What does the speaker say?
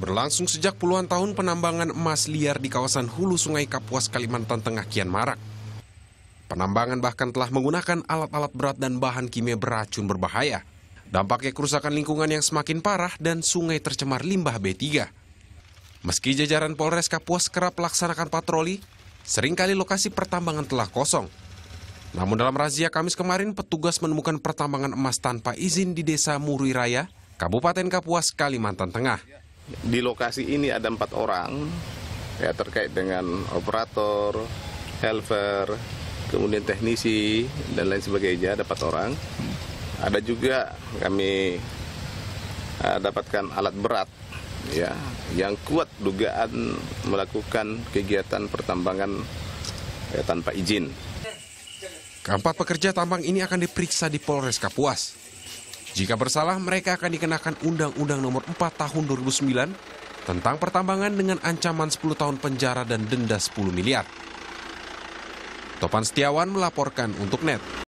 berlangsung sejak puluhan tahun penambangan emas liar di kawasan hulu sungai Kapuas, Kalimantan Tengah kian marak. Penambangan bahkan telah menggunakan alat-alat berat dan bahan kimia beracun berbahaya. Dampaknya kerusakan lingkungan yang semakin parah dan sungai tercemar limbah B3. Meski jajaran Polres Kapuas kerap melaksanakan patroli, seringkali lokasi pertambangan telah kosong. Namun dalam razia Kamis kemarin, petugas menemukan pertambangan emas tanpa izin di desa Murui Raya, Kabupaten Kapuas, Kalimantan Tengah di lokasi ini ada empat orang ya terkait dengan operator, helper, kemudian teknisi dan lain sebagainya ada empat orang. Ada juga kami uh, dapatkan alat berat ya yang kuat dugaan melakukan kegiatan pertambangan ya, tanpa izin. Keempat pekerja tambang ini akan diperiksa di Polres Kapuas. Jika bersalah, mereka akan dikenakan Undang-Undang Nomor 4 Tahun 2009 tentang pertambangan dengan ancaman 10 tahun penjara dan denda 10 miliar. Topan Setiawan melaporkan untuk NET.